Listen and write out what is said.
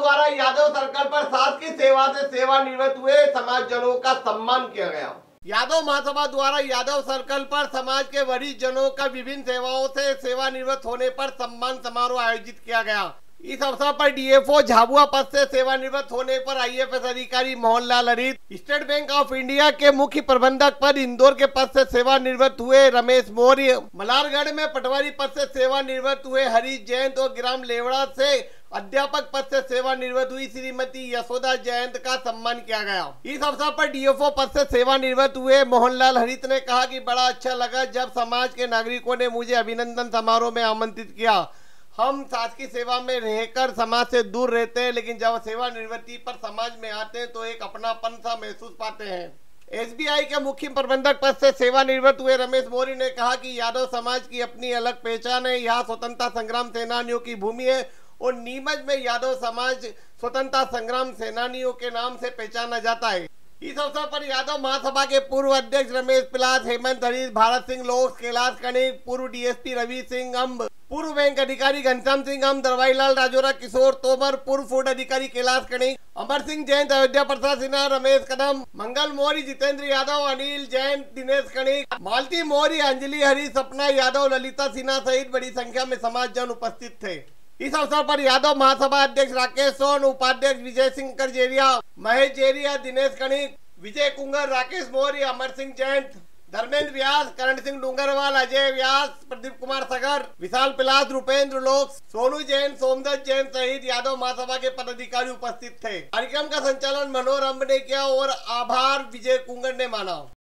द्वारा यादव सर्कल पर सात की सेवा से सेवानिवृत्त हुए समाज जनों का सम्मान किया गया यादव महासभा द्वारा यादव सर्कल पर समाज के वरिष्ठ जनों का विभिन्न सेवाओं से सेवानिवृत्त होने पर सम्मान समारोह आयोजित किया गया इस अवसर पर डीएफओ झाबुआ पद से सेवानिवृत्त होने पर आईएफएस अधिकारी मोहनलाल हरित स्टेट बैंक ऑफ इंडिया के मुख्य प्रबंधक पर इंदौर के पद से सेवानिवृत्त हुए रमेश मौर्य मलारगढ़ में पटवारी पद से सेवानिवृत्त हुए हरीश जयंत और ग्राम लेवड़ा से अध्यापक पद से सेवानिवृत्त हुई श्रीमती यशोदा जयंत का सम्मान किया गया इस अवसर पर डीएफओ पद से सेवानिवृत्त हुए मोहनलाल हरित ने कहा कि बड़ा अच्छा लगा जब समाज के नागरिकों ने मुझे अभिनंदन समारोह में आमंत्रित किया हम शासकीय सेवा में रहकर समाज से दूर रहते हैं लेकिन जब सेवानिवृत्ति पर समाज में आते हैं तो एक अपनापन सा महसूस पाते हैं एसबीआई के मुख्य प्रबंधक पद से सेवानिवृत्त हुए रमेश मोरी ने कहा कि यादव समाज की अपनी अलग पहचान है यहाँ स्वतंत्रता संग्राम सेनानियों की भूमि है और नीमच में यादव समाज स्वतंत्रता संग्राम सेनानियों के नाम से पहचाना जाता है इस अवसर पर यादव महासभा के पूर्व अध्यक्ष रमेश पिलास हेमंत हरीश भारत सिंह लोक कैलाश कणिक पूर्व डीएसपी रवि सिंह अम्ब पूर्व बैंक अधिकारी घनश्याम सिंह अम्ब दरवाईलाल राजोरा किशोर तोमर पूर्व फूड अधिकारी कैलाश कणिक अमर सिंह जैन अयोध्या प्रसाद सिन्हा रमेश कदम मंगल मौर्य जितेंद्र यादव अनिल जैन दिनेश कणिक मालती मौर्य अंजलि हरी सपना यादव ललिता सिन्हा सहित बड़ी संख्या में समाज जन उपस्थित थे इस अवसर पर यादव महासभा अध्यक्ष राकेश सोन उपाध्यक्ष विजय सिंह करजेरिया महेश जेरिया दिनेश कणिक विजय कुंगर राकेश मौर्य अमर सिंह चैन धर्मेंद्र व्यास करण सिंह डूंगरवाल अजय व्यास प्रदीप कुमार सगर विशाल पिलास रूपेंद्र लोक सोनू जैन सोमदत्त जैन सहित यादव महासभा के पदाधिकारी उपस्थित थे कार्यक्रम का संचालन मनोरम ने किया और आभार विजय कुंगर ने माना